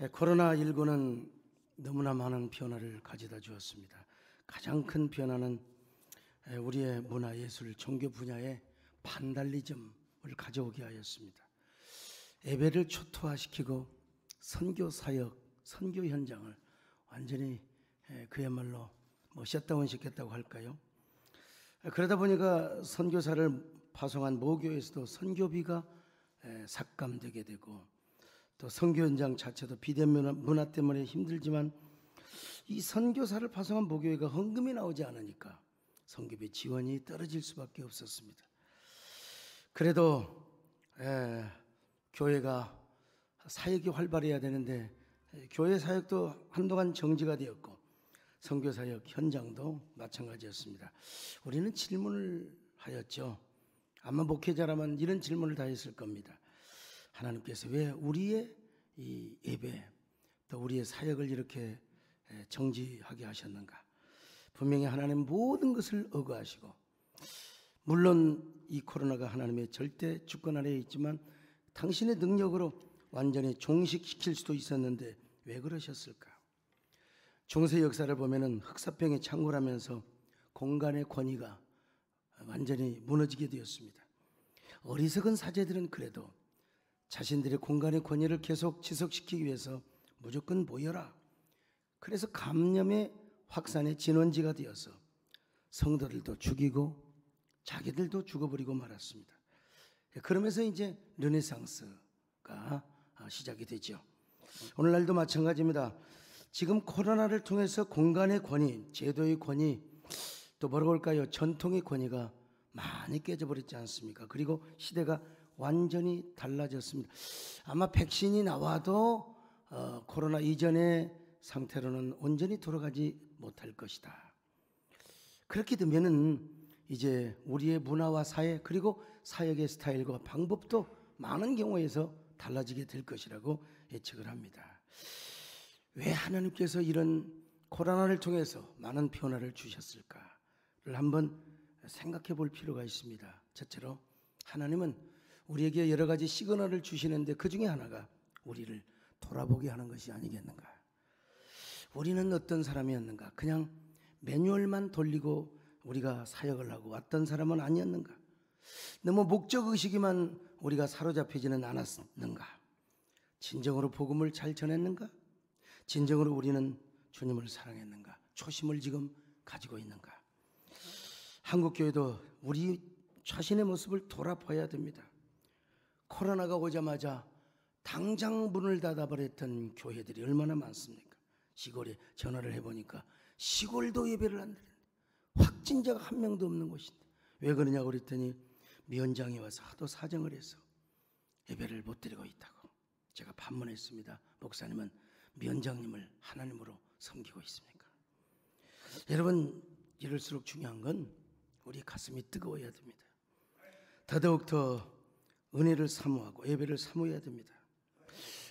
코로나19는 너무나 많은 변화를 가져다 주었습니다. 가장 큰 변화는 우리의 문화, 예술, 종교 분야에 반달리즘을 가져오게 하였습니다. 예배를 초토화시키고 선교 사역, 선교 현장을 완전히 그야말로 뭐 셧다운 시켰다고 할까요? 그러다 보니까 선교사를 파송한 모교에서도 선교비가 삭감되게 되고 또 선교 현장 자체도 비대면 문화 때문에 힘들지만 이 선교사를 파송한 모교회가 헌금이 나오지 않으니까 선교비 지원이 떨어질 수밖에 없었습니다. 그래도 에, 예, 교회가 사역이 활발해야 되는데 에, 교회 사역도 한동안 정지가 되었고 선교 사역 현장도 마찬가지였습니다. 우리는 질문을 하였죠. 아마 목회자라면 이런 질문을 다 했을 겁니다. 하나님께서 왜 우리의 이 예배 또 우리의 사역을 이렇게 정지하게 하셨는가? 분명히 하나님 모든 것을 어구하시고 물론 이 코로나가 하나님의 절대 주권 아래에 있지만 당신의 능력으로 완전히 종식시킬 수도 있었는데 왜 그러셨을까? 중세 역사를 보면은 흑사병의 창궐하면서 공간의 권위가 완전히 무너지게 되었습니다. 어리석은 사제들은 그래도 자신들의 공간의 권위를 계속 지속시키기 위해서 무조건 모여라. 그래서 감염의 확산의 진원지가 되어서 성도들도 죽이고 자기들도 죽어버리고 말았습니다. 예, 그러면서 이제 르네상스가 아, 시작이 되죠. 오늘날도 마찬가지입니다. 지금 코로나를 통해서 공간의 권위, 제도의 권위, 또 뭐라고 할까요? 전통의 권위가 많이 깨져버렸지 않습니까? 그리고 시대가 완전히 달라졌습니다. 아마 백신이 나와도 어, 코로나 이전의 상태로는 온전히 돌아가지 못할 것이다. 그렇게 되면은 이제 우리의 문화와 사회 그리고 사역의 스타일과 방법도 많은 경우에서 달라지게 될 것이라고 예측을 합니다. 왜 하나님께서 이런 코로나를 통해서 많은 변화를 주셨을까를 한번 생각해 볼 필요가 있습니다. 첫째로 하나님은 우리에게 여러 가지 시그널을 주시는데 그 중에 하나가 우리를 돌아보게 하는 것이 아니겠는가. 우리는 어떤 사람이었는가. 그냥 매뉴얼만 돌리고 우리가 사역을 하고 왔던 사람은 아니었는가. 너무 목적의식이만 우리가 사로잡히지는 않았는가. 진정으로 복음을 잘 전했는가. 진정으로 우리는 주님을 사랑했는가. 초심을 지금 가지고 있는가. 한국교회도 우리 자신의 모습을 돌아봐야 됩니다. 코로나가 오자마자 당장 문을 닫아버렸던 교회들이 얼마나 많습니까? 시골에 전화를 해보니까 시골도 예배를 안 드리는데 확진자가 한 명도 없는 곳인데 왜 그러냐고 그랬더니 위원장이 와서 하도 사정을 해서 예배를 못 드리고 있다고 제가 반문했습니다. 목사님은 위원장님을 하나님으로 섬기고 있습니까? 여러분 이럴수록 중요한 건 우리 가슴이 뜨거워야 됩니다. 더더욱 더 은혜를 사모하고 예배를 사모해야 됩니다.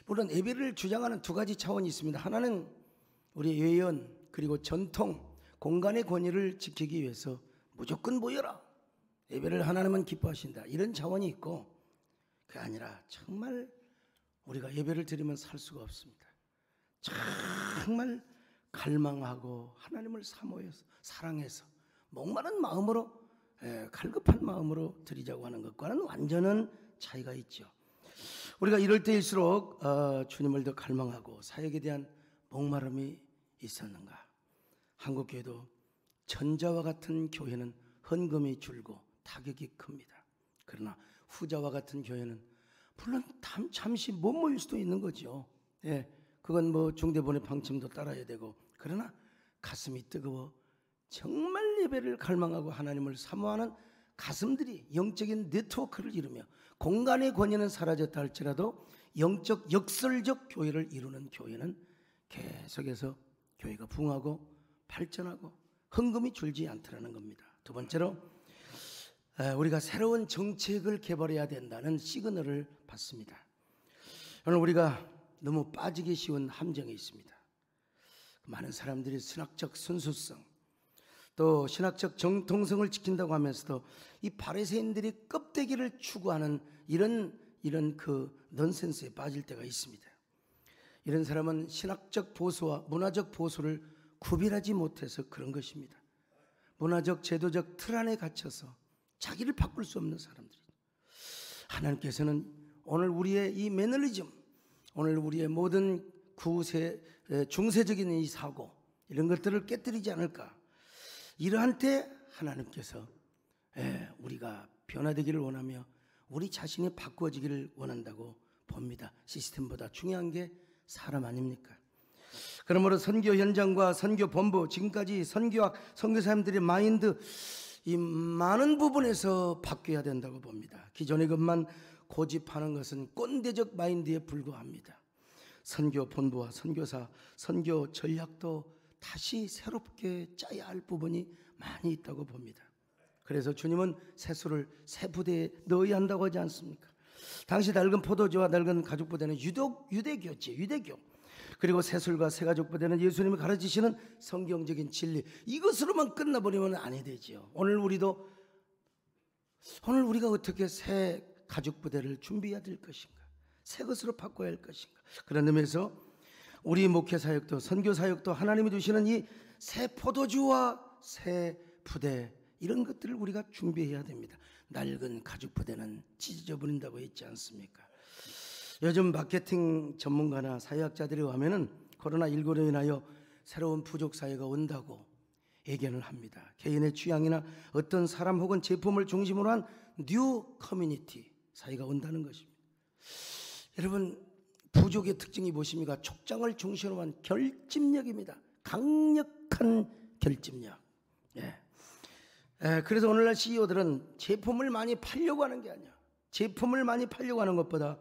물론 예배를 주장하는 두 가지 차원이 있습니다. 하나는 우리 예언 그리고 전통 공간의 권위를 지키기 위해서 무조건 모여라. 예배를 하나님은 기뻐하신다. 이런 차원이 있고 그게 아니라 정말 우리가 예배를 드리면 살 수가 없습니다. 정말 갈망하고 하나님을 사모해서 사랑해서 목마른 마음으로 예, 갈급한 마음으로 드리자고 하는 것과는 완전한 차이가 있죠. 우리가 이럴 때일수록 어, 주님을 더 갈망하고 사역에 대한 목마름이 있었는가. 한국교회도 전자와 같은 교회는 헌금이 줄고 타격이 큽니다. 그러나 후자와 같은 교회는 물론 잠시 못 모일 수도 있는 거죠. 예, 그건 뭐 중대본의 방침도 따라야 되고 그러나 가슴이 뜨거워 정말 예배를 갈망하고 하나님을 사모하는 가슴들이 영적인 네트워크를 이루며 공간의 권위는 사라졌다 할지라도 영적 역설적 교회를 이루는 교회는 계속해서 교회가 붕하고 발전하고 헌금이 줄지 않더라는 겁니다. 두 번째로 우리가 새로운 정책을 개발해야 된다는 시그널을 받습니다. 오늘 우리가 너무 빠지기 쉬운 함정에 있습니다. 많은 사람들이 신학적 순수성 또 신학적 정통성을 지킨다고 하면서도 이 바리새인들이 껍데기를 추구하는 이런 이런 그 넌센스에 빠질 때가 있습니다. 이런 사람은 신학적 보수와 문화적 보수를 구별하지 못해서 그런 것입니다. 문화적 제도적 틀 안에 갇혀서 자기를 바꿀 수 없는 사람들이죠. 하나님께서는 오늘 우리의 이 매너리즘, 오늘 우리의 모든 구세 중세적인 이 사고 이런 것들을 깨뜨리지 않을까. 이러한 때 하나님께서 에, 우리가 변화되기를 원하며 우리 자신이 바꿔지기를 원한다고 봅니다. 시스템보다 중요한 게 사람 아닙니까? 그러므로 선교 현장과 선교 본부, 지금까지 선교학, 선교사님들의 마인드, 이 많은 부분에서 바뀌어야 된다고 봅니다. 기존의 것만 고집하는 것은 꼰대적 마인드에 불과합니다. 선교 본부와 선교사, 선교 전략도 다시 새롭게 짜야 할 부분이 많이 있다고 봅니다. 그래서 주님은 새수를 새 부대에 넣어야 한다고 하지 않습니까? 당시 낡은 포도주와 낡은 가죽 부대는 유독 유대교였지 유대교. 그리고 새술과 새가족 부대는 예수님이 가르치시는 성경적인 진리 이것으로만 끝나버리면 아 되지요. 오늘 우리도 오늘 우리가 어떻게 새 가족 부대를 준비해야 될 것인가? 새 것으로 바꿔야 할 것인가? 그런 의미에서 우리 목회 사역도 선교 사역도 하나님이 주시는 이 새 포도주와 새 부대 이런 것들을 우리가 준비해야 됩니다. 낡은 가죽 부대는 찢어져 버린다고 했지 않습니까? 요즘 마케팅 전문가나 사회학자들이 하면은 코로나19로 인하여 새로운 부족 사회가 온다고 예견을 합니다. 개인의 취향이나 어떤 사람 혹은 제품을 중심으로 한 뉴 커뮤니티 사회가 온다는 것입니다. 여러분 부족의 특징이 무엇입니까? 촉장을 중심으로 한 결집력입니다. 강력한 결집력. 예. 예, 그래서 오늘날 CEO들은 제품을 많이 팔려고 하는 게 아니야. 제품을 많이 팔려고 하는 것보다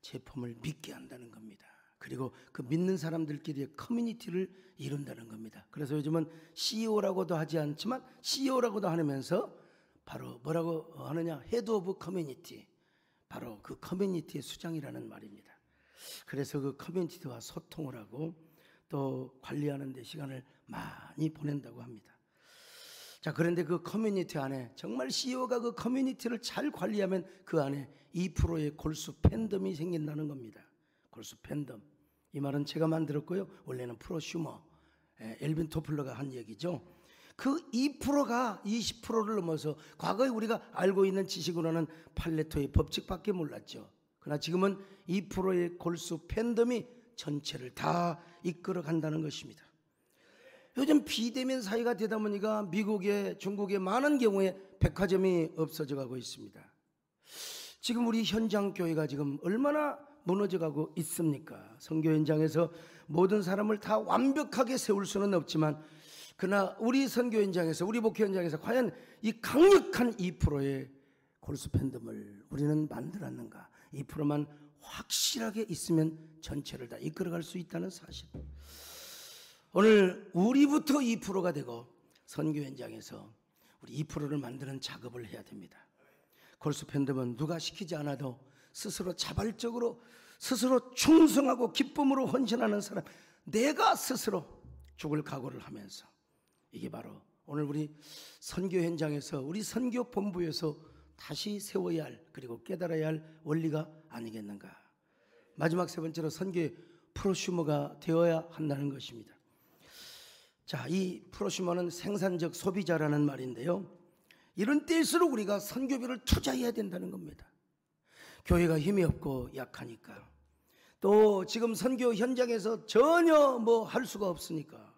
제품을 믿게 한다는 겁니다. 그리고 그 믿는 사람들끼리의 커뮤니티를 이룬다는 겁니다. 그래서 요즘은 CEO라고도 하지 않지만 CEO라고도 하면서 바로 뭐라고 하느냐? 헤드 오브 커뮤니티. 바로 그 커뮤니티의 수장이라는 말입니다. 그래서 그 커뮤니티와 소통을 하고 또 관리하는 데 시간을 많이 보낸다고 합니다. 자, 그런데 그 커뮤니티 안에 정말 CEO가 그 커뮤니티를 잘 관리하면 그 안에 2%의 골수 팬덤이 생긴다는 겁니다. 골수 팬덤. 이 말은 제가 만들었고요. 원래는 프로슈머, 예, 엘빈 토플러가 한 얘기죠. 그 2%가 20%를 넘어서 과거에 우리가 알고 있는 지식으로는 팔레토의 법칙밖에 몰랐죠. 그러나 지금은 2%의 골수 팬덤이 전체를 다 이끌어 간다는 것입니다. 요즘 비대면 사회가 되다 보니까 미국에 중국에 많은 경우에 백화점이 없어져 가고 있습니다. 지금 우리 현장 교회가 지금 얼마나 무너져 가고 있습니까? 선교 현장에서 모든 사람을 다 완벽하게 세울 수는 없지만 그러나 우리 선교 현장에서 우리 목회 현장에서 과연 이 강력한 2%의 골수 팬덤을 우리는 만들었는가? 2%만 확실하게 있으면 전체를 다 이끌어갈 수 있다는 사실. 오늘 우리부터 2%가 되고 선교 현장에서 우리 2%를 만드는 작업을 해야 됩니다. 골수 팬덤은 누가 시키지 않아도 스스로 자발적으로 스스로 충성하고 기쁨으로 헌신하는 사람 내가 스스로 죽을 각오를 하면서 이게 바로 오늘 우리 선교 현장에서 우리 선교 본부에서 다시 세워야 할 그리고 깨달아야 할 원리가 아니겠는가 마지막 세 번째로 선교의 프로슈머가 되어야 한다는 것입니다. 자, 이 프로시머는 생산적 소비자라는 말인데요. 이런 때일수록 우리가 선교비를 투자해야 된다는 겁니다. 교회가 힘이 없고 약하니까. 또 지금 선교 현장에서 전혀 뭐 할 수가 없으니까.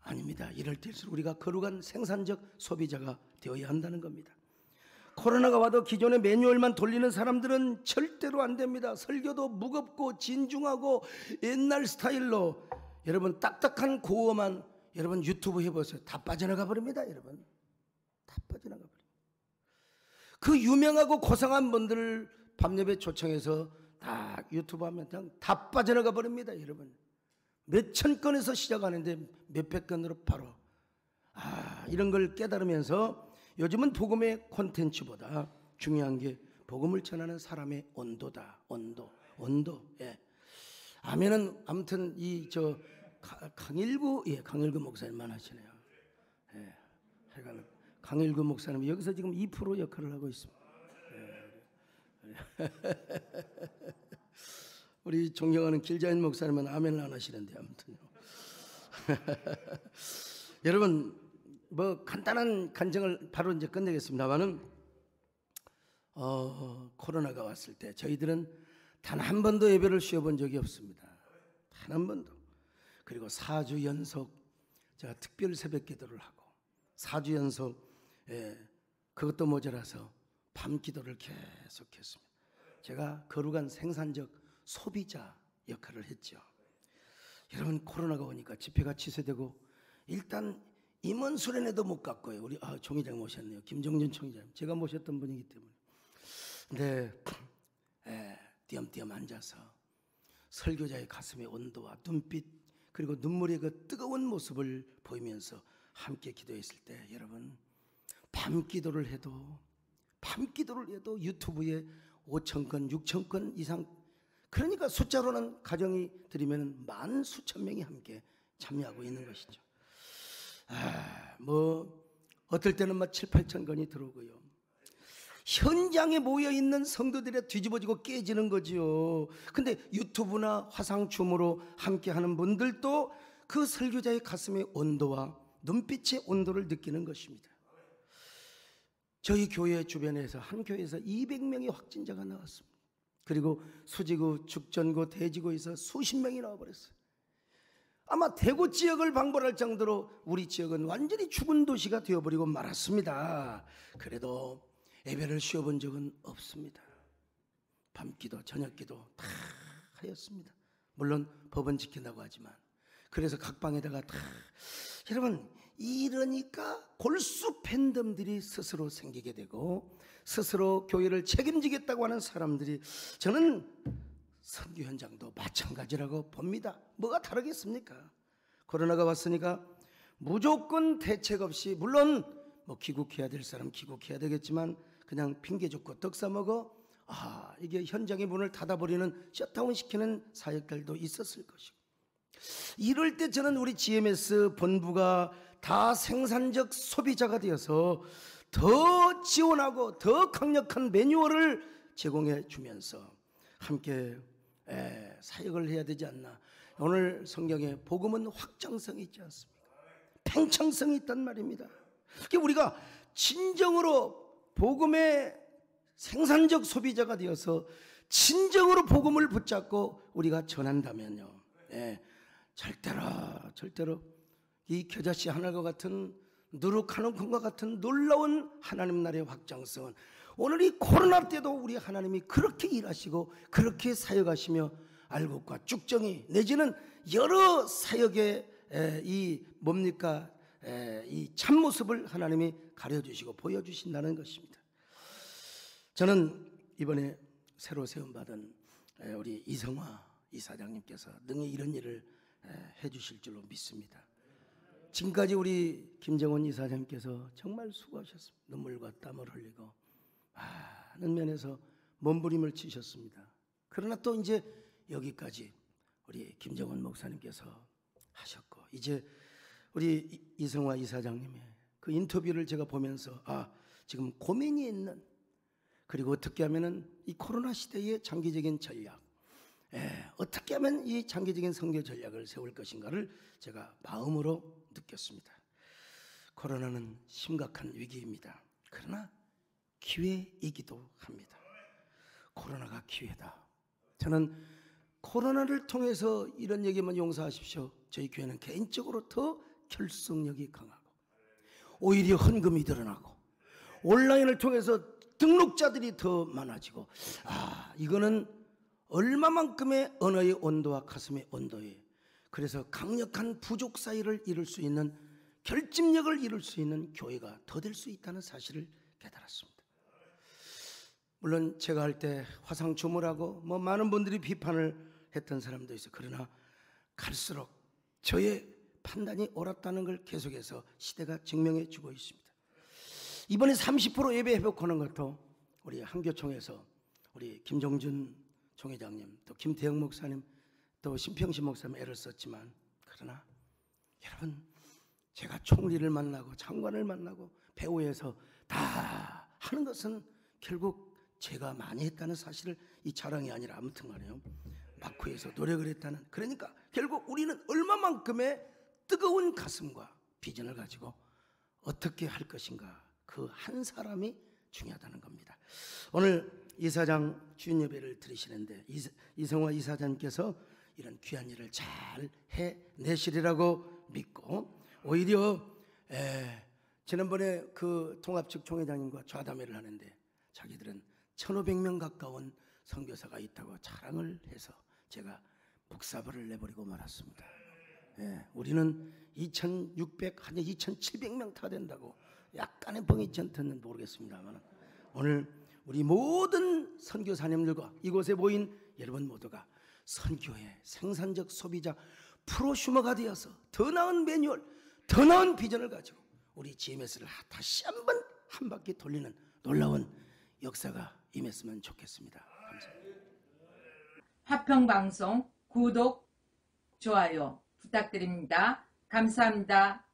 아닙니다. 이럴 때일수록 우리가 거룩한 생산적 소비자가 되어야 한다는 겁니다. 코로나가 와도 기존의 매뉴얼만 돌리는 사람들은 절대로 안 됩니다. 설교도 무겁고 진중하고 옛날 스타일로 여러분 딱딱한 고어만 여러분 유튜브 해보세요. 다 빠져나가 버립니다, 여러분. 다 빠져나가 버립니다. 그 유명하고 고상한 분들 밤예배 초청해서 다 유튜브 하면 그냥 다 빠져나가 버립니다, 여러분. 몇 천 건에서 시작하는데 몇백 건으로 바로 아 이런 걸 깨달으면서 요즘은 복음의 콘텐츠보다 중요한 게 복음을 전하는 사람의 온도다, 온도, 온도. 예. 아멘은 아무튼 이 저 강일구 예 강일구 목사님만 하시네요. 예. 해가 강일구 목사님 여기서 지금 2% 역할을 하고 있습니다. 예. 우리 존경하는 길자인 목사님은 아멘을 안 하시는데 아무튼요. 여러분 뭐 간단한 간증을 바로 이제 끝내겠습니다만은 어, 코로나가 왔을 때 저희들은 단한 번도 예배를 쉬어본 적이 없습니다. 단 한 번도. 그리고 4주 연속 제가 특별 새벽 기도를 하고 4주 연속 예, 그것도 모자라서 밤 기도를 계속했습니다. 제가 거룩한 생산적 소비자 역할을 했죠. 여러분 코로나가 오니까 집회가 취소되고 일단 임원 수련회도 못 갔고요. 우리 아, 총회장 모셨네요. 김정준 총회장. 제가 모셨던 분이기 때문에. 근 에, 예, 띄엄띄엄 앉아서 설교자의 가슴의 온도와 눈빛 그리고 눈물의 그 뜨거운 모습을 보이면서 함께 기도했을 때 여러분 밤 기도를 해도 밤 기도를 해도 유튜브에 5천 건, 6천 건 이상 그러니까 숫자로는 가정이 들이면 만 수천 명이 함께 참여하고 있는 것이죠. 아, 뭐 어떨 때는 막 7, 8천 건이 들어오고요. 현장에 모여 있는 성도들의 뒤집어지고 깨지는 거지요. 근데 유튜브나 화상춤으로 함께 하는 분들도 그 설교자의 가슴의 온도와 눈빛의 온도를 느끼는 것입니다. 저희 교회 주변에서 한 교회에서 200명의 확진자가 나왔습니다. 그리고 수지구, 죽전구, 대지구에서 수십 명이 나와버렸어요. 아마 대구 지역을 방불할 정도로 우리 지역은 완전히 죽은 도시가 되어버리고 말았습니다. 그래도 예배를 쉬어본 적은 없습니다. 밤기도 저녁기도 다 하였습니다. 물론 법은 지킨다고 하지만 그래서 각 방에다가 다 여러분 이러니까 골수 팬덤들이 스스로 생기게 되고 스스로 교회를 책임지겠다고 하는 사람들이 저는 선교 현장도 마찬가지라고 봅니다. 뭐가 다르겠습니까? 코로나가 왔으니까 무조건 대책 없이 물론 뭐 귀국해야 될 사람 귀국해야 되겠지만 그냥 핑계 좋고 떡 사먹어 아 이게 현장의 문을 닫아버리는 셧다운 시키는 사역들도 있었을 것이고 이럴 때 저는 우리 GMS 본부가 다 생산적 소비자가 되어서 더 지원하고 더 강력한 매뉴얼을 제공해 주면서 함께 에, 사역을 해야 되지 않나. 오늘 성경에 복음은 확장성이 있지 않습니까? 팽창성이 있단 말입니다. 우리가 진정으로 복음의 생산적 소비자가 되어서 진정으로 복음을 붙잡고 우리가 전한다면요. 예, 절대로, 절대로 이 겨자씨 하늘과 같은 누룩하는꿈과 같은 놀라운 하나님 나라의 확장성은 오늘 이 코로나 때도 우리 하나님이 그렇게 일하시고 그렇게 사역하시며 알곡과 쭉정이 내지는 여러 사역의 이 뭡니까 예, 이 참모습을 하나님이 가려주시고 보여주신다는 것입니다. 저는 이번에 새로 세움받은 예, 우리 이성화 이사장님께서 능히 이런 일을 예, 해주실 줄로 믿습니다. 지금까지 우리 김정원 이사장님께서 정말 수고하셨습니다. 눈물과 땀을 흘리고 많은 면에서 몸부림을 치셨습니다. 그러나 또 이제 여기까지 우리 김정원 목사님께서 하셨고 이제 우리 이성화 이사장님의 그 인터뷰를 제가 보면서 아, 지금 고민이 있는 그리고 어떻게 하면은 이 코로나 시대의 장기적인 전략 에, 예, 어떻게 하면 이 장기적인 선교 전략을 세울 것인가를 제가 마음으로 느꼈습니다. 코로나는 심각한 위기입니다. 그러나 기회이기도 합니다. 코로나가 기회다. 저는 코로나를 통해서 이런 얘기만 용서하십시오. 저희 교회는 개인적으로 더 결속력이 강하고 오히려 헌금이 늘어나고 온라인을 통해서 등록자들이 더 많아지고 아 이거는 얼마만큼의 언어의 온도와 가슴의 온도에 그래서 강력한 부족 사이를 이룰 수 있는 결집력을 이룰 수 있는 교회가 더 될 수 있다는 사실을 깨달았습니다. 물론 제가 할 때 화상 주물하고뭐 많은 분들이 비판을 했던 사람도 있어 그러나 갈수록 저의 판단이 옳았다는 걸 계속해서 시대가 증명해 주고 있습니다. 이번에 30% 예배 회복하는 것도 우리 한교총에서 우리 김종준 총회장님 또 김태영 목사님 또 심평신 목사님 애를 썼지만 그러나 여러분 제가 총리를 만나고 장관을 만나고 배우에서 다 하는 것은 결국 제가 많이 했다는 사실을 이 자랑이 아니라 아무튼 말이에요 마크에서 노력을 했다는 그러니까 결국 우리는 얼마만큼의 뜨거운 가슴과 비전을 가지고 어떻게 할 것인가 그 한 사람이 중요하다는 겁니다. 오늘 이사장 주인 예배를 드리시는데 이성화 이사장께서 이런 귀한 일을 잘 해내시리라고 믿고 오히려 에, 지난번에 그 통합 측 총회장님과 좌담회를 하는데 자기들은 1,500명 가까운 선교사가 있다고 자랑을 해서 제가 복사부를 내버리고 말았습니다. 예, 우리는 2,600, 한 2,700명 타야 된다고. 약간의 뻥이 전트는 모르겠습니다만 오늘 우리 모든 선교사님들과 이곳에 모인 여러분 모두가 선교의 생산적 소비자 프로슈머가 되어서 더 나은 매뉴얼, 더 나은 비전을 가지고 우리 GMS를 다시 한번 한 바퀴 돌리는 놀라운 역사가 임했으면 좋겠습니다. 감사합니다. 합평 방송 구독 좋아요 부탁드립니다. 감사합니다.